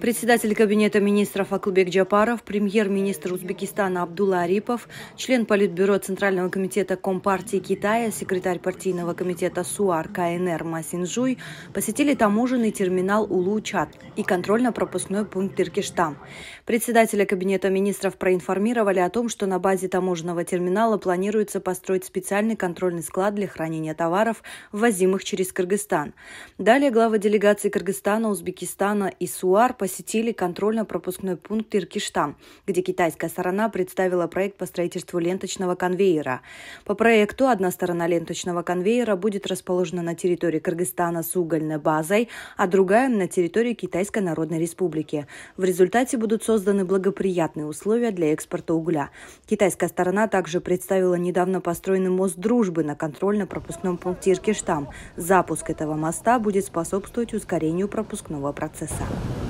Председатель Кабинета министров Аклбек Джапаров, премьер-министр Узбекистана Абдулла Арипов, член Политбюро Центрального комитета Компартии Китая, секретарь партийного комитета СУАР КНР Масинжуй посетили таможенный терминал Улу-Чат и контрольно-пропускной пункт Тыркиштам. Председателя Кабинета министров проинформировали о том, что на базе таможенного терминала планируется построить специальный контрольный склад для хранения товаров, ввозимых через Кыргызстан. Далее главы делегации Кыргызстана, Узбекистана и СУАР посетили посетили контрольно-пропускной пункт Иркиштам, где китайская сторона представила проект по строительству ленточного конвейера. По проекту одна сторона ленточного конвейера будет расположена на территории Кыргызстана с угольной базой, а другая – на территории Китайской Народной Республики. В результате будут созданы благоприятные условия для экспорта угля. Китайская сторона также представила недавно построенный мост дружбы на контрольно-пропускном пункте Иркиштам. Запуск этого моста будет способствовать ускорению пропускного процесса.